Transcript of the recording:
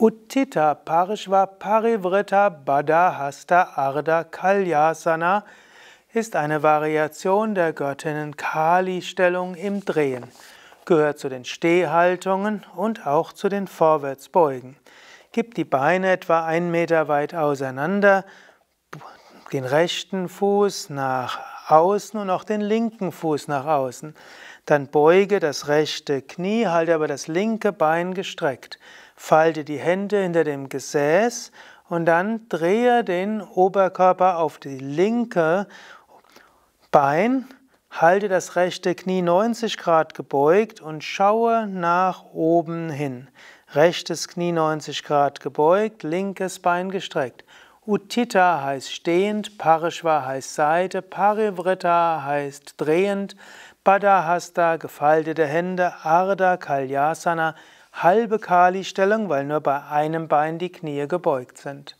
Uttita Parishva Parivrita Badahasta Arda Kalyasana ist eine Variation der Göttinnen Kali-Stellung im Drehen, gehört zu den Stehhaltungen und auch zu den Vorwärtsbeugen. Gibt die Beine etwa einen Meter weit auseinander, den rechten Fuß nach außen und auch den linken Fuß nach außen. Dann beuge das rechte Knie, halte aber das linke Bein gestreckt. Falte die Hände hinter dem Gesäß und dann drehe den Oberkörper auf die linke Bein, halte das rechte Knie 90 Grad gebeugt und schaue nach oben hin. Rechtes Knie 90 Grad gebeugt, linkes Bein gestreckt. Utita heißt stehend, Parishva heißt Seite, Parivrita heißt drehend, Padahasta gefaltete Hände, Arda Kalyasana halbe Kali-Stellung, weil nur bei einem Bein die Knie gebeugt sind.